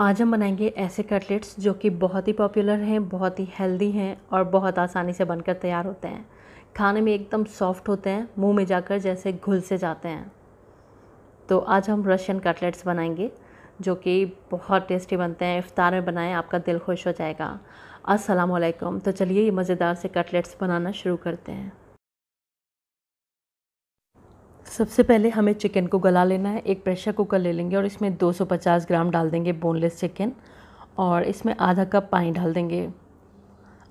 आज हम बनाएंगे ऐसे कटलेट्स जो कि बहुत ही पॉपुलर हैं बहुत ही हेल्दी हैं और बहुत आसानी से बनकर तैयार होते हैं खाने में एकदम सॉफ्ट होते हैं मुंह में जाकर जैसे घुल से जाते हैं तो आज हम रशियन कटलेट्स बनाएंगे जो कि बहुत टेस्टी बनते हैं इफ़ार में बनाएं आपका दिल खुश हो जाएगा अस्सलाम तो चलिए ये मज़ेदार से कटलेट्स बनाना शुरू करते हैं सबसे पहले हमें चिकन को गला लेना है एक प्रेशर कुकर ले लेंगे और इसमें 250 ग्राम डाल देंगे बोनलेस चिकन और इसमें आधा कप पानी डाल देंगे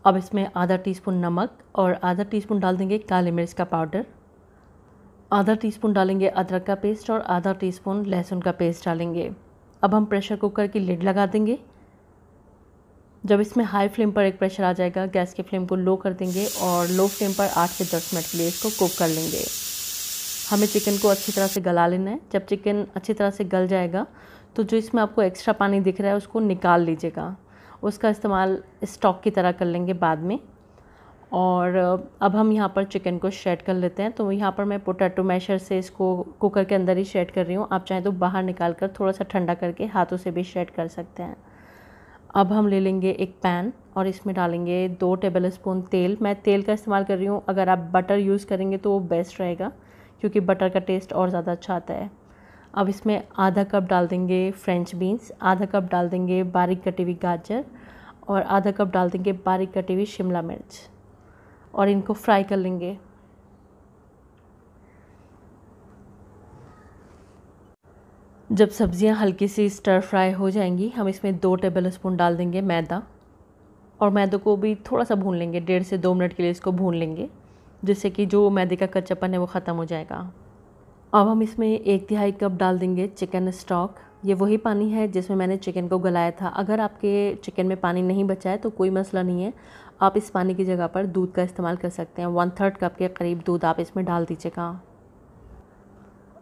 अब इसमें आधा टीस्पून नमक और आधा टीस्पून डाल देंगे काली मिर्च का पाउडर आधा टीस्पून डालेंगे अदरक का पेस्ट और आधा टीस्पून लहसुन का पेस्ट डालेंगे अब हम प्रेशर कुकर की लिड लगा देंगे जब इसमें हाई फ्लेम पर एक प्रेशर आ जाएगा गैस की फ्लेम को लो कर देंगे और लो फ्लेम पर आठ से दस मिनट के लिए इसको कुक कर लेंगे हमें चिकन को अच्छी तरह से गला लेना है जब चिकन अच्छी तरह से गल जाएगा तो जो इसमें आपको एक्स्ट्रा पानी दिख रहा है उसको निकाल लीजिएगा उसका इस्तेमाल स्टॉक की तरह कर लेंगे बाद में और अब हम यहाँ पर चिकन को शेड कर लेते हैं तो यहाँ पर मैं पोटैटो मैशर से इसको कुकर के अंदर ही शेड कर रही हूँ आप चाहें तो बाहर निकाल कर थोड़ा सा ठंडा करके हाथों से भी शेड कर सकते हैं अब हम ले लेंगे एक पैन और इसमें डालेंगे दो टेबल स्पून तेल मैं तेल का इस्तेमाल कर रही हूँ अगर आप बटर यूज़ करेंगे तो वो बेस्ट रहेगा क्योंकि बटर का टेस्ट और ज़्यादा अच्छा आता है अब इसमें आधा कप डाल देंगे फ्रेंच बीन्स आधा कप डाल देंगे बारीक कटी हुई गाजर और आधा कप डाल देंगे बारीक कटी हुई शिमला मिर्च और इनको फ्राई कर लेंगे जब सब्ज़ियां हल्की सी स्टर फ्राई हो जाएंगी हम इसमें दो टेबल स्पून डाल देंगे मैदा और मैदे को भी थोड़ा सा भून लेंगे डेढ़ से दो मिनट के लिए इसको भून लेंगे जिससे कि जो मैदे का कच्चापन है वो ख़त्म हो जाएगा अब हम इसमें एक तिहाई कप डाल देंगे चिकन स्टॉक ये वही पानी है जिसमें मैंने चिकन को गलाया था अगर आपके चिकन में पानी नहीं बचा है तो कोई मसला नहीं है आप इस पानी की जगह पर दूध का इस्तेमाल कर सकते हैं वन थर्ड कप के करीब दूध आप इसमें डाल दीजिएगा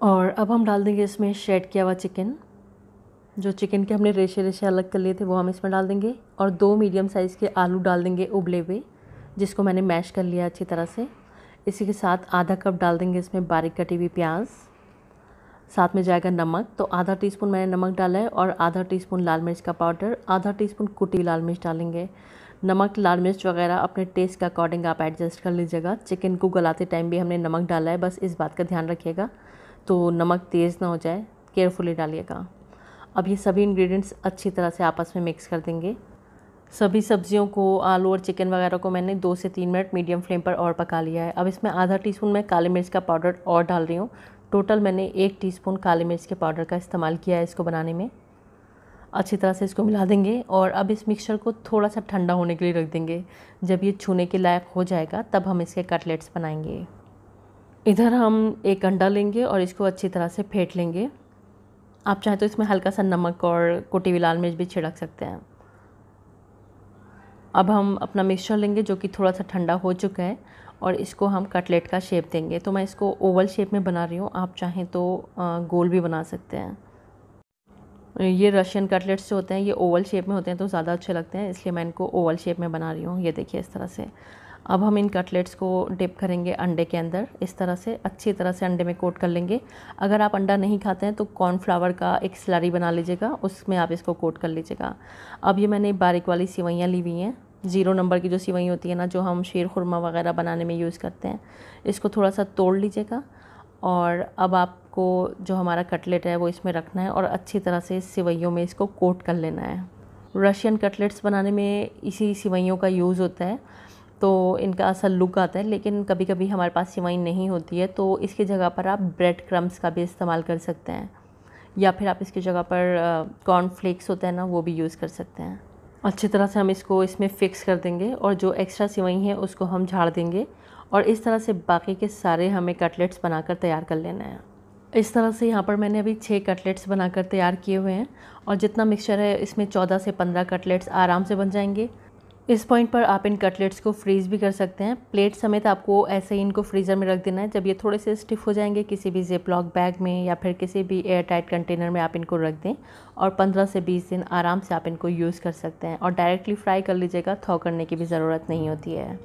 और अब हम डाल देंगे इसमें शेड किया हुआ चिकन जो चिकन के हमने रेशे रेशे अलग कर लिए थे वो हम इसमें डाल देंगे और दो मीडियम साइज़ के आलू डाल देंगे उबले हुए जिसको मैंने मैश कर लिया अच्छी तरह से इसी के साथ आधा कप डाल देंगे इसमें बारीक कटी हुई प्याज साथ में जाएगा नमक तो आधा टीस्पून मैंने नमक डाला है और आधा टीस्पून लाल मिर्च का पाउडर आधा टीस्पून कुटी लाल मिर्च डालेंगे नमक लाल मिर्च वगैरह अपने टेस्ट के अकॉर्डिंग आप एडजस्ट कर लीजिएगा चिकन को गलाते टाइम भी हमने नमक डाला है बस इस बात का ध्यान रखिएगा तो नमक तेज़ ना हो जाए केयरफुली डालिएगा अब ये सभी इंग्रेडिएंट्स अच्छी तरह से आपस में मिक्स कर देंगे सभी सब्जियों को आलू और चिकन वगैरह को मैंने दो से तीन मिनट मीडियम फ्लेम पर और पका लिया है अब इसमें आधा टीस्पून मैं काली मिर्च का पाउडर और डाल रही हूँ टोटल मैंने एक टीस्पून काली मिर्च के पाउडर का इस्तेमाल किया है इसको बनाने में अच्छी तरह से इसको मिला देंगे और अब इस मिक्सचर को थोड़ा सा ठंडा होने के लिए रख देंगे जब ये छूने के लायक हो जाएगा तब हम इसके कटलेट्स बनाएंगे इधर हम एक अंडा लेंगे और इसको अच्छी तरह से फेंट लेंगे आप चाहें तो इसमें हल्का सा नमक और कोटी हुई लाल मिर्च भी छिड़क सकते हैं अब हम अपना मिक्सचर लेंगे जो कि थोड़ा सा ठंडा हो चुका है और इसको हम कटलेट का शेप देंगे तो मैं इसको ओवल शेप में बना रही हूँ आप चाहें तो गोल भी बना सकते हैं ये रशियन कटलेट्स जो होते हैं ये ओवल शेप में होते हैं तो ज़्यादा अच्छे लगते हैं इसलिए मैं इनको ओवल शेप में बना रही हूँ ये देखिए इस तरह से अब हम इन कटलेट्स को डिप करेंगे अंडे के अंदर इस तरह से अच्छी तरह से अंडे में कोट कर लेंगे अगर आप अंडा नहीं खाते हैं तो कॉर्नफ्लावर का एक स्लरी बना लीजिएगा उसमें आप इसको कोट कर लीजिएगा अब ये मैंने बारीक वाली सिवैयाँ ली हुई हैं ज़ीरो नंबर की जो सिवई होती है ना जो हम शेर खुरमा वगैरह बनाने में यूज़ करते हैं इसको थोड़ा सा तोड़ लीजिएगा और अब आपको जो हमारा कटलेट है वो इसमें रखना है और अच्छी तरह से सिवैयों में इसको कोट कर लेना है रशियन कटलेट्स बनाने में इसी सिवैयों का यूज़ होता है तो इनका असल लुक आता है लेकिन कभी कभी हमारे पास सिवाई नहीं होती है तो इसकी जगह पर आप ब्रेड क्रम्स का भी इस्तेमाल कर सकते हैं या फिर आप इसकी जगह पर कॉर्नफ्लेक्स होता है ना वो भी यूज़ कर सकते हैं अच्छी तरह से हम इसको इसमें फ़िक्स कर देंगे और जो एक्स्ट्रा सिवाई है उसको हम झाड़ देंगे और इस तरह से बाकी के सारे हमें कटलेट्स बनाकर तैयार कर लेना है इस तरह से यहाँ पर मैंने अभी छः कटलेट्स बनाकर तैयार किए हुए हैं और जितना मिक्सचर है इसमें चौदह से पंद्रह कटलेट्स आराम से बन जाएंगे इस पॉइंट पर आप इन कटलेट्स को फ्रीज़ भी कर सकते हैं प्लेट समेत आपको ऐसे ही इनको फ्रीज़र में रख देना है जब ये थोड़े से स्टिफ हो जाएंगे किसी भी जेप लॉक बैग में या फिर किसी भी एयर टाइट कंटेनर में आप इनको रख दें और 15 से 20 दिन आराम से आप इनको यूज़ कर सकते हैं और डायरेक्टली फ्राई कर लीजिएगा थॉ करने की भी ज़रूरत नहीं होती है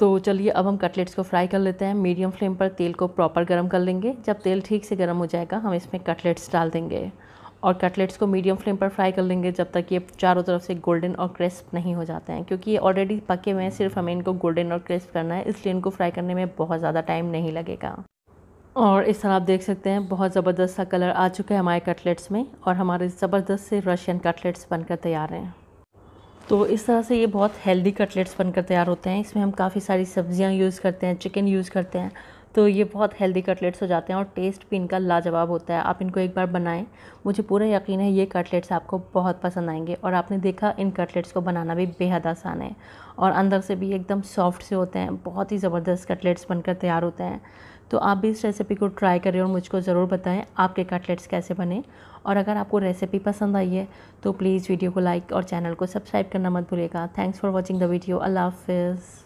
तो चलिए अब हम कटलेट्स को फ्राई कर लेते हैं मीडियम फ्लेम पर तेल को प्रॉपर गर्म कर लेंगे जब तेल ठीक से गर्म हो जाएगा हम इसमें कटलेट्स डाल देंगे और कटलेट्स को मीडियम फ्लेम पर फ्राई कर लेंगे जब तक ये चारों तरफ से गोल्डन और क्रिस्प नहीं हो जाते हैं क्योंकि ये ऑलरेडी पके हुए हैं सिर्फ हमें इनको गोल्डन और क्रिस्प करना है इसलिए इनको फ्राई करने में बहुत ज़्यादा टाइम नहीं लगेगा और इस तरह आप देख सकते हैं बहुत ज़बरदस्त सा कलर आ चुका है हमारे कटलेट्स में और हमारे ज़बरदस्त से रशियन कटलेट्स बनकर तैयार हैं तो इस तरह से ये बहुत हेल्दी कटलेट्स बनकर तैयार होते हैं इसमें हम काफ़ी सारी सब्ज़ियाँ यूज़ करते हैं चिकन यूज़ करते हैं तो ये बहुत हेल्दी कटलेट्स हो जाते हैं और टेस्ट भी इनका लाजवाब होता है आप इनको एक बार बनाएं मुझे पूरा यकीन है ये कटलेट्स आपको बहुत पसंद आएंगे और आपने देखा इन कटलेट्स को बनाना भी बेहद आसान है और अंदर से भी एकदम सॉफ्ट से होते हैं बहुत ही ज़बरदस्त कटलेट्स बनकर तैयार होते हैं तो आप भी इस रेसिपी को ट्राई करें और मुझको ज़रूर बताएं आपके कटलेट्स कैसे बने और अगर आपको रेसिपी पसंद आई है तो प्लीज़ वीडियो को लाइक और चैनल को सब्सक्राइब करना मत भूलिएगा thanks for watching the video अल्लाह हाफिज़